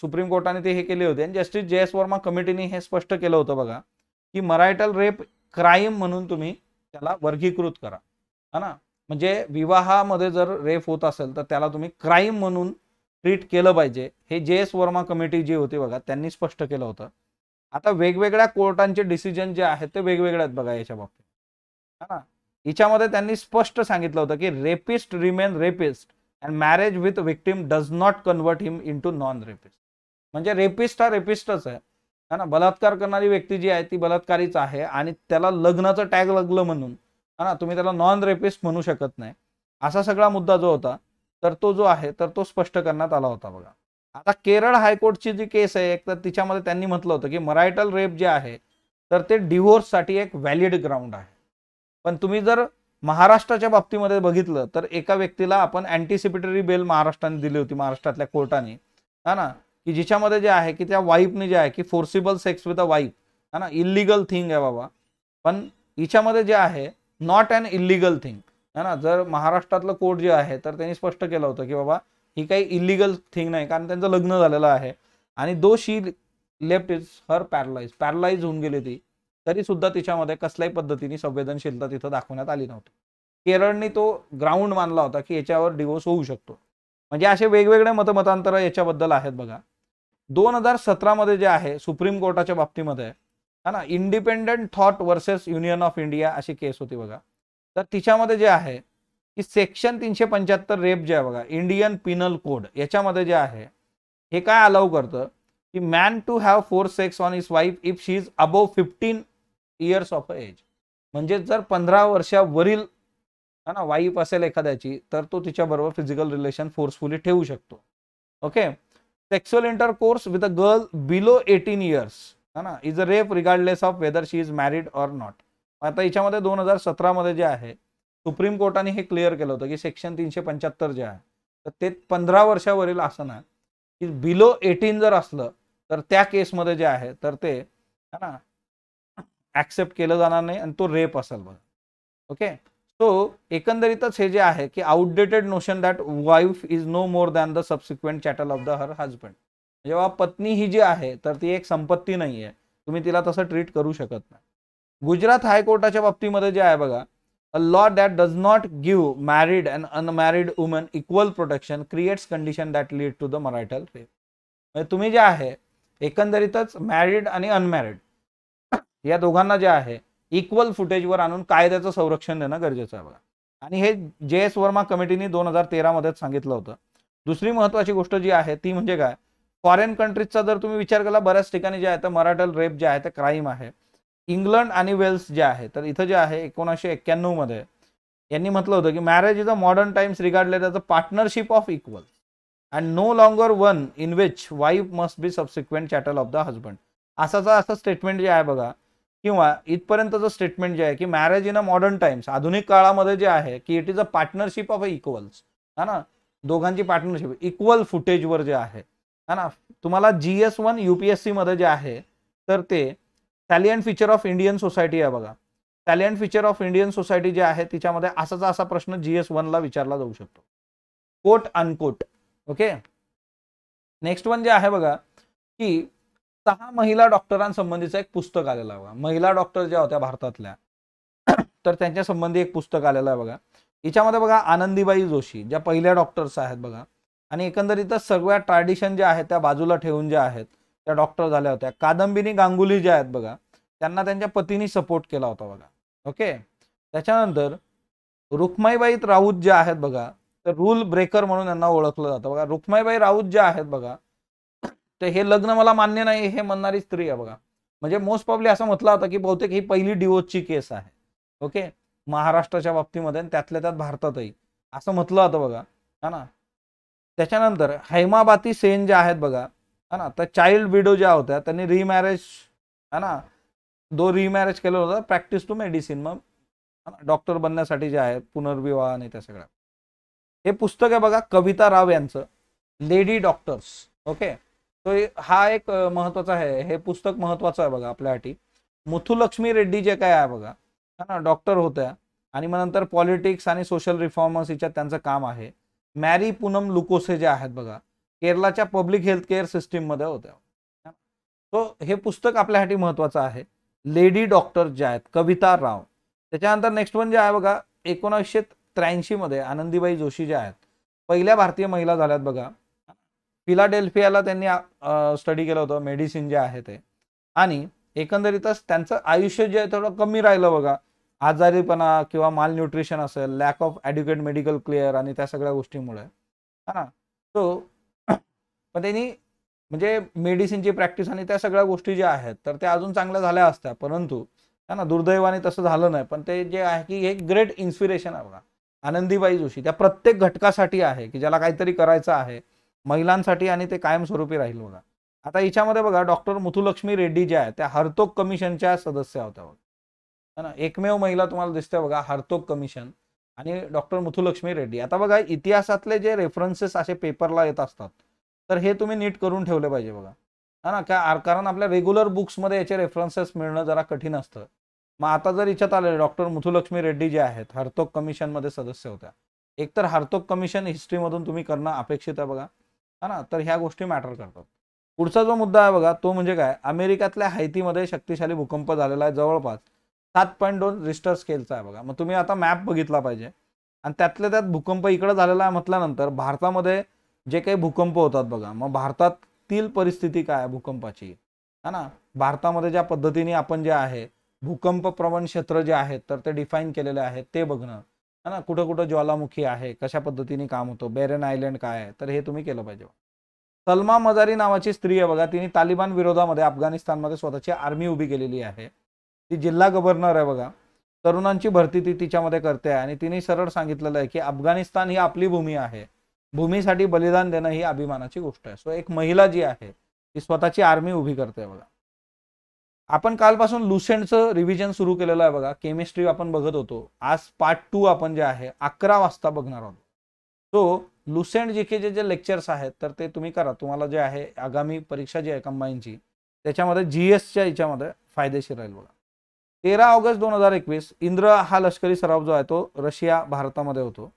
Speaker 1: सुप्रीम कोर्टाने ते हे केले होते आणि जस्टिस जे एस वर्मा कमिटीने हे स्पष्ट केलं होतं बघा की मरायटल रेप क्राईम म्हणून तुम्ही त्याला वर्गीकृत करा है ना म्हणजे विवाहामध्ये जर रेप होत असेल तर त्याला तुम्ही क्राईम म्हणून ट्रीट केलं पाहिजे हे जे एस वर्मा कमिटी जी होती बघा त्यांनी स्पष्ट केलं होतं आता वेगवेगळ्या कोर्टांचे डिसिजन जे आहेत ते वेगवेगळे आहेत बघा याच्या बाबतीत है ना हिच्यामध्ये त्यांनी स्पष्ट सांगितलं होतं की rapist remain rapist and marriage with victim does not convert him in non rapist म्हणजे रेपिस्ट हा रेपिस्टच आहे है ना बलात्कार करणारी व्यक्ती जी आहे ती बलात्कारीच आहे आणि त्याला लग्नाचं टॅग लागलं म्हणून है ना तुम्ही त्याला नॉन रेपिस्ट म्हणू शकत नाही असा सगळा मुद्दा जो होता तर तो जो आहे तर तो स्पष्ट करण्यात आला होता बघा आता केरळ हायकोर्टची जी केस आहे एक तर तिच्यामध्ये त्यांनी म्हटलं होतं की मरायटल रेप जे आहे तर ते डिव्होर्ससाठी एक व्हॅलिड ग्राउंड आहे पण तुम्ही जर महाराष्ट्राच्या बाबतीमध्ये बघितलं तर एका व्यक्तीला आपण अँटिसिपेटरी बेल महाराष्ट्राने दिली होती महाराष्ट्रातल्या कोर्टाने हा ना की जिच्यामध्ये जे आहे की त्या वाईफने जे आहे की forcible sex with a wife है ना इलिगल थिंग आहे बाबा पण हिच्यामध्ये जे आहे नॉट अन इलिगल थिंग है ना जर महाराष्ट्रातलं कोर्ट जे आहे तर त्यांनी स्पष्ट केलं होतं की बाबा ही काही इलिगल थिंग नाही कारण त्यांचं लग्न झालेलं आहे आणि though she left is her paralyse paralyse होऊन गेली ती तरी सुद्धा तिच्यामध्ये कसल्याही पद्धतीने संवेदनशीलता तिथं दाखवण्यात आली नव्हती केरळने तो ग्राउंड मानला होता की याच्यावर डिवोर्स होऊ शकतो म्हणजे असे वेगवेगळे मतमतांतर याच्याबद्दल आहेत बघा दोन हजार सतरामध्ये जे आहे सुप्रीम कोर्टाच्या बाबतीमध्ये है ना independent thought versus union of India अशी केस होती बघा तर तिच्यामध्ये जे आहे की सेक्शन तीनशे पंच्याहत्तर रेप जे आहे बघा इंडियन पिनल कोड याच्यामध्ये जे आहे हे काय अलाव करतं की man to have for sex on his wife if she is above fifteen years of age म्हणजे जर पंधरा वर्षावरील हा ना वाईफ असेल एखाद्याची तर तो तिच्याबरोबर फिजिकल रिलेशन फोर्सफुली ठेवू शकतो okay sexual intercourse with a girl below eighteen years है ना is a rape regardless of whether she is married or not आता याच्यामध्ये दोन हजार सतरामध्ये जे आहे सुप्रीम कोर्टाने हे क्लिअर केलं होतं की सेक्शन तीनशे पंच्याहत्तर जे आहे तर ते पंधरा वर्षावरील असं ना की बिलो एटीन जर असलं तर त्या केसमध्ये जे आहे तर ते है ना ॲक्सेप्ट केलं जाणार नाही आणि तो रेप असेल बघा ओके सो एकंदरीतच हे जे आहे की outdated notion that wife is no more than the subsequent chattel of the her husband जेव्हा पत्नी ही जी आहे तर ती एक संपत्ती नाही आहे तुम्ही तिला तसं ट्रीट करू शकत नाही गुजरात हायकोर्टाच्या बाबतीमध्ये जे आहे बघा a law that does not give married and unmarried woman equal protection creates condition that lead to the marital rape म्हणजे तुम्ही जे आहे एकंदरीतच मॅरिड आणि अनमॅरिड या दोघांना जे आहे इक्वल फुटेजवर आणून कायद्याचं संरक्षण देणं गरजेचं आहे बघा आणि हे जे एस वर्मा कमिटीने दोन हजार तेरामध्येच सांगितलं होतं दुसरी महत्वाची गोष्ट जी आहे ती म्हणजे काय फॉरेन कंट्रीजचा जर तुम्ही विचार केला बऱ्याच ठिकाणी जे आहे तर मराठल रेप जे आहे ते क्राईम आहे इंग्लंड आणि वेल्स जे आहे तर इथं जे आहे एकोणीसशे मध्ये यांनी म्हटलं होतं की marriage is a modern times regardless the partnership of equal and no longer one in which wife must be subsequent chattel of the husband असाचा असं स्टेटमेंट जे आहे बघा किंवा इथपर्यंतचं स्टेटमेंट जे आहे की marriage in a modern times आधुनिक काळामध्ये जे आहे की it is a partnership of a equals हा ना दोघांची पार्टनरशिप इक्वल फुटेजवर जे आहे हा ना तुम्हाला जी एस वन यूपीएससी मध्ये जे आहे तर ते salient feature of Indian society आहे बघा salient feature of Indian society जे आहे तिच्यामध्ये असाच असा प्रश्न जी एस वनला विचारला जाऊ शकतो quote unquote okay next one जे आहे बघा की सहा महिला डॉक्टरांसंबंधीचं एक पुस्तक आलेलं आहे बघा महिला डॉक्टर ज्या होत्या भारतातल्या तर त्यांच्या संबंधी एक पुस्तक आलेलं आहे बघा हिच्यामध्ये बघा आनंदीबाई जोशी ज्या पहिल्या डॉक्टर्स आहेत बघा आणि एकंदरीतच सगळ्या ट्रॅडिशन ज्या आहेत त्या बाजूला ठेवून ज्या आहेत त्या डॉक्टर झाल्या होत्या कादंबिनी गांगुली ज्या आहेत बघा त्यांना त्यांच्या पतीने सपोर्ट केला होता बघा ओके त्याच्यानंतर रुक्माईबाई राऊत ज्या आहेत बघा तर रूल ब्रेकर म्हणून यांना ओळखलं जातं बघा रुखमाईबाई राऊत ज्या आहेत बघा तर हे लग्न मला मान्य नाही हे म्हणणारी स्त्री आहे बघा म्हणजे मोस्ट प्रॉब्ली असं म्हटलं होतं की बहुतेक ही पहिली डिवोर्सची केस आहे ओके महाराष्ट्राच्या बाबतीमध्ये त्यातल्या त्यात भारतातही असं म्हटलं होतं बघा हा ना त्याच्यानंतर हैमाबाती सेन ज्या आहेत बघा हा ना तर चाइल्ड विडो ज्या होत्या त्यांनी रिमॅरेज है ना दो रिमॅरेज केलं होतं प्रॅक्टिस टू मेडिसिन मग डॉक्टर बनण्यासाठी जे आहे पुनर्विवाह आणि त्या सगळ्या हे पुस्तक आहे बघा कविता राव यांचं लेडी डॉक्टर्स ओके तो हा एक महत्त्वाचा आहे हे पुस्तक महत्त्वाचं आहे बघा आपल्यासाठी मुथुलक्ष्मी रेड्डी जे काय आहे बघा हा ना डॉक्टर होत्या आणि मग नंतर पॉलिटिक्स आणि सोशल रिफॉर्मर्स हिच्यात त्यांचं काम आहे मॅरी पूनम लुकोसे जे आहेत बघा केरलाच्या पब्लिक हेल्थ केअर सिस्टीममध्ये होत्या तो हे पुस्तक आपल्यासाठी महत्वाचं आहे लेडी डॉक्टर जे आहेत कविता राव त्याच्यानंतर नेक्स्ट वन जे आहे बघा एकोणीसशे त्र्याऐंशीमध्ये आनंदीबाई जोशी जे आहेत पहिल्या भारतीय महिला झाल्यात बघा फिलाडेल्फियाला त्यांनी स्टडी केलं होतं मेडिसिन जे आहे ते आणि एकंदरीतच त्यांचं आयुष्य जे आहे थोडं कमी राहिलं बघा आजारीपणा किंवा न्यूट्रिशन असेल lack of adequate medical clear आणि त्या सगळ्या गोष्टीमुळे हा ना सो पण त्यांनी म्हणजे मेडिसिनची प्रॅक्टिस आणि त्या सगळ्या गोष्टी ज्या आहेत तर त्या अजून चांगल्या झाल्या असत्या परंतु हा ना दुर्दैवाने तसं झालं नाही पण ते जे आहे की हे ग्रेट इन्स्पिरेशन आहे बघा आनंदीबाई जोशी त्या प्रत्येक घटकासाठी आहे की ज्याला काहीतरी करायचं आहे महिलांसाठी आणि ते कायमस्वरूपी राहील बघा आता हिच्यामध्ये बघा डॉक्टर मुथुलक्ष्मी रेड्डी ज्या आहेत त्या हरतोक कमिशनच्या सदस्य होत्या बघा ना एकमेव महिला तुम्हाला दिसते बघा हरतोक कमिशन आणि डॉक्टर मुथुलक्ष्मी रेड्डी आता बघा इतिहासातले जे रेफरन्सेस असे पेपरला येत असतात तर हे तुम्ही नीट करून ठेवले पाहिजे बघा है ना का कारण आपल्या रेग्युलर बुक्समध्ये याचे रेफरन्सेस मिळणं जरा कठीण असतं मग आता जर हिच्यात आले डॉक्टर मुथुलक्ष्मी रेड्डी जे आहेत हरतोक कमिशनमध्ये सदस्य होत्या एकतर हरतोक कमिशन हिस्ट्रीमधून तुम्ही करणं अपेक्षित आहे बघा हा ना तर ह्या गोष्टी मॅटर करतात पुढचा जो मुद्दा आहे बघा तो म्हणजे काय अमेरिकातल्या हायतीमध्ये शक्तिशाली भूकंप झालेला आहे जवळपास सात पॉईंट दोन रिस्टर स्केलचा आहे बघा मग तुम्ही आता मॅप बघितला पाहिजे आणि त्यातल्या त्यात भूकंप इकडं झालेला आहे म्हटल्यानंतर भारतामध्ये जे काही भूकंप होतात बघा मग भारतातील परिस्थिती काय आहे भूकंपाची है ना भारतामध्ये ज्या पद्धतीने आपण जे आहे भूकंप प्रवण क्षेत्र जे आहेत तर ते डिफाईन केलेले आहेत ते बघणं है ना कुठं कुठं ज्वालामुखी आहे कशा पद्धतीने काम होतं बेरेन आयलंड काय आहे तर हे तुम्ही केलं पाहिजे सलमा मजारी नावाची स्त्री आहे बघा तिने तालिबान विरोधामध्ये अफगाणिस्तानमध्ये स्वतःची आर्मी उभी केलेली आहे ती जिल्हा गव्हर्नर आहे बघा तरुणांची भरती ती तिच्यामध्ये करते आहे आणि तिने सरळ सांगितलेलं आहे की अफगाणिस्तान ही आपली भूमी आहे भूमीसाठी बलिदान देणं ही अभिमानाची गोष्ट आहे सो एक महिला जी आहे ती स्वतःची आर्मी उभी करते बघा आपण कालपासून लुसेंटचं रिव्हिजन सुरू केलेलं आहे बघा केमिस्ट्री आपण बघत होतो आज पार्ट टू आपण जे आहे अकरा वाजता बघणार आहोत सो लुसेंट जीकेचे जे लेक्चर्स आहेत तर ते तुम्ही करा तुम्हाला जे आहे आगामी परीक्षा जी आहे कंबाईनची त्याच्यामध्ये जी एसच्या याच्यामध्ये फायदेशीर राहील बघा तेरा ऑगस्ट दोन हजार एकवीस इंद्र हा लष्करी सराव जो आहे तो रशिया भारतामध्ये होतो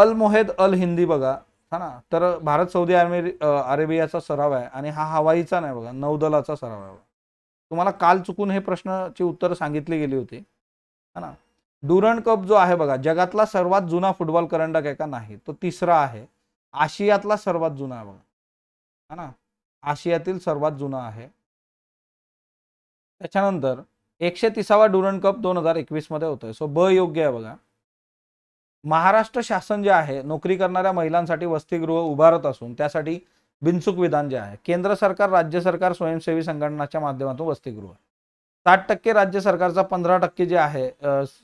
Speaker 1: अल मोहेद अल हिंदी बघा हा ना तर भारत सौदी अरेबियाचा सराव आहे आणि हा हवाईचा नाही बघा नौदलाचा सराव आहे तुम्हाला काल चुकून हे प्रश्नाचे उत्तर सांगितले गेले होते है ना डुरंड कप जो आहे बघा जगातला सर्वात जुना फुटबॉल करंडक आहे का नाही तो तिसरा आहे आशियातला सर्वात जुना आहे बघा है ना आशियातील सर्वात जुना आहे त्याच्यानंतर एकशे तिसावा डुरंड कप दोन हजार एकवीस मध्ये होतोय सो ब योग्य आहे बघा महाराष्ट्र शासन जे आहे नोकरी करणाऱ्या महिलांसाठी वसतिगृह उभारत असून त्यासाठी बिनचूक विधान जे आहे केंद्र सरकार राज्य सरकार स्वयंसेवी संघटनाच्या माध्यमातून वसतिगृह साठ टक्के राज्य सरकारचा पंधरा टक्के जे आहे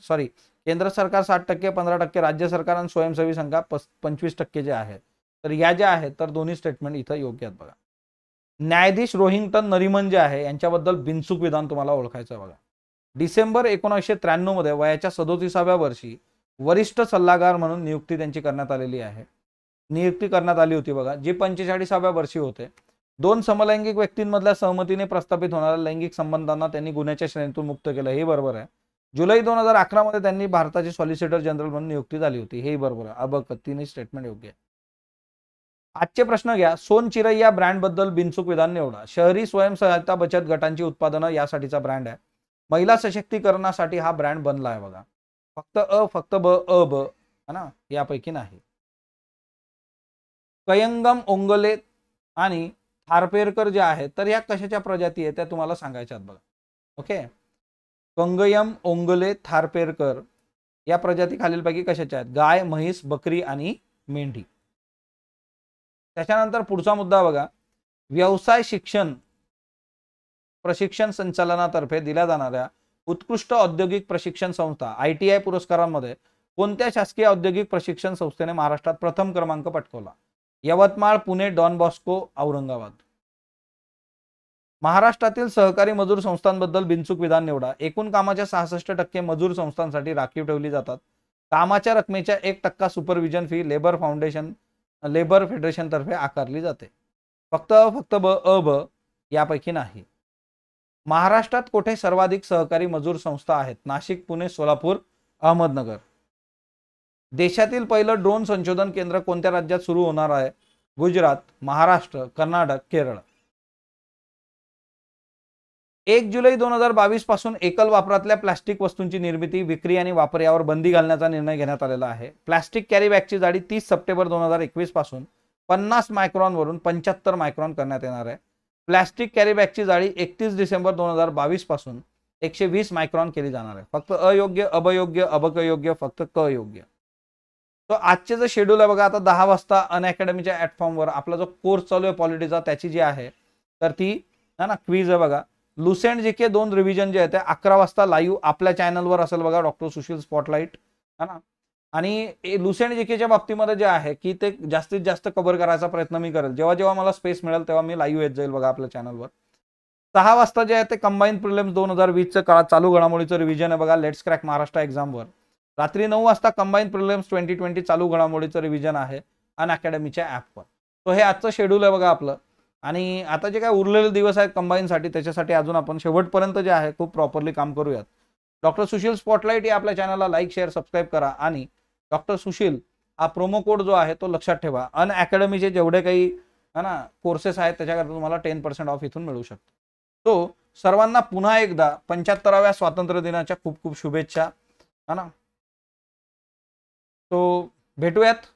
Speaker 1: सॉरी केंद्र सरकार साठ टक्के पंधरा टक्के राज्य सरकार आणि स्वयंसेवी संघ पंचवीस टक्के जे आहे तर या ज्या आहेत तर दोन्ही स्टेटमेंट इथं योग्य आहेत बघा न्यायाधीश रोहिंग्टन नरिमन जे आहे यांच्याबद्दल बिनचूक विधान तुम्हाला ओळखायचं बघा डिसेंबर एकोणीसशे मध्ये वयाच्या सदोतीसाव्या वर्षी वरिष्ठ सल्लागार म्हणून नियुक्ती त्यांची करण्यात आलेली आहे नियुक्ती करण्यात आली होती बघा जे पंचेचाळीसाव्या वर्षी होते दोन समलैंगिक व्यक्तींमधल्या सहमतीने प्रस्थापित होणाऱ्या लैंगिक संबंधांना त्यांनी गुन्ह्याच्या श्रेणीतून मुक्त केलं हे बरोबर आहे जुलै दोन हजार अकरा मध्ये त्यांनी भारताचे सॉलिसिटर जनरल म्हणून नियुक्ती झाली होती हेही बरोबर आहे अबक तिन्ही स्टेटमेंट योग्य आहे आजचे प्रश्न घ्या सोन चिराई या ब्रँडबद्दल बिनचूक विधान निवडा शहरी स्वयंसहायता बचत गटांची उत्पादनं यासाठीचा ब्रँड आहे महिला सशक्तीकरणासाठी हा ब्रँड बनला आहे बघा फक्त अ फक्त ब अ ब ना यापैकी नाही कयंगम ओंगले आणि थारपेरकर जे आहेत तर या कशाच्या प्रजाती आहेत त्या तुम्हाला सांगायच्या बघा ओके कंगयम ओंगले थारपेरकर या प्रजाती खालीलपैकी कशाच्या आहेत गाय म्हैस बकरी आणि मेंढी त्याच्यानंतर पुढचा मुद्दा बघा व्यवसाय शिक्षण प्रशिक्षण संचालनातर्फे दिल्या जाणाऱ्या उत्कृष्ट औद्योगिक प्रशिक्षण संस्था आय टी आय पुरस्कारांमध्ये कोणत्या शासकीय औद्योगिक प्रशिक्षण संस्थेने महाराष्ट्रात प्रथम क्रमांक पटकवला यवतमाळ पुणे डॉन बॉस्को औरंगाबाद महाराष्ट्रातील सहकारी मजूर संस्थांबद्दल बिनचूक विधान निवडा एकूण कामाच्या सहासष्ट टक्के मजूर संस्थांसाठी राखीव ठेवली जातात कामाच्या रकमेच्या एक टक्का supervision fee labour foundation labour फेडरेशनतर्फे आकारली जाते फक्त फक्त ब अ ब यापैकी नाही महाराष्ट्रात कोठे सर्वाधिक सहकारी मजूर संस्था आहेत नाशिक पुणे सोलापूर अहमदनगर देशातील पहिलं ड्रोन संशोधन केंद्र कोणत्या राज्यात सुरू होणार आहे गुजरात महाराष्ट्र कर्नाटक केरळ एक जुलै दोन हजार बावीस पासून एकल वापरातल्या प्लास्टिक वस्तूंची निर्मिती विक्री आणि वापर यावर बंदी घालण्याचा निर्णय घेण्यात आलेला आहे प्लास्टिक कॅरीबॅगची जाडी तीस सप्टेंबर दोन हजार एकवीस पासून पन्नास वरून पंच्याहत्तर मायक्रॉन करण्यात येणार आहे प्लास्टिक कॅरीबॅगची जाडी एकतीस डिसेंबर दोन हजार बावीस पासून एकशे वीस मायक्रॉन केली जाणार आहे फक्त अयोग्य अभयोग्य अबकयोग्य फक्त कयोग्य तो आजचे जे शेड्यूल आहे बघा आता दहा वाजता अनअकॅडमीच्या प्लॅटफॉर्मवर ॲटफॉर्मवर आपला जो कोर्स चालू आहे पॉलिटीचा त्याची जी आहे तर ती ना ना क्वीज आहे बघा लुसेंट जे दोन रिव्हिजन जे आहे ते अकरा वाजता लाईव्ह आपल्या चॅनलवर असेल बघा डॉक्टर सुशील स्पॉटलाईट है ना आणि लुसेंट जे केच्या बाबतीमध्ये जे आहे की ते जास्तीत जास्त कव्हर करायचा प्रयत्न मी करेल जेव्हा जेव्हा मला स्पेस मिळेल तेव्हा मी लाईव्ह येत जाईल बघा आपल्या चॅनलवर सहा वाजता जे आहे ते कंबाईन प्रिलिम्स दोन हजार वीसचं चालू घडामोडीचं रिव्हिजन आहे बघा लेट्स क्रॅक महाराष्ट्र एक्झामवर रात्री नऊ वाजता कंबाईन प्रिलियम्स ट्वेंटी ट्वेंटी चालू घडामोडीचं रिव्हिजन आहे अन अकॅडमीच्या ॲपवर तो हे आजचं शेड्यूल आहे बघा आपलं आणि आता जे काय उरलेले दिवस आहेत कंबाईनसाठी त्याच्यासाठी अजून आपण शेवटपर्यंत जे आहे खूप प्रॉपरली काम करूयात डॉक्टर सुशील स्पॉटलाईट या आपल्या चॅनलला लाईक शेअर सबस्क्राईब करा आणि डॉक्टर सुशील हा प्रोमो कोड जो आहे तो लक्षात ठेवा अन अकॅडमीचे जेवढे काही है ना कोर्सेस आहेत त्याच्याकरता तुम्हाला टेन पर्सेंट ऑफ इथून मिळू शकतो तो सर्वांना पुन्हा एकदा पंच्याहत्तराव्या स्वातंत्र्य दिनाच्या खूप खूप शुभेच्छा है ना सो भेटूयात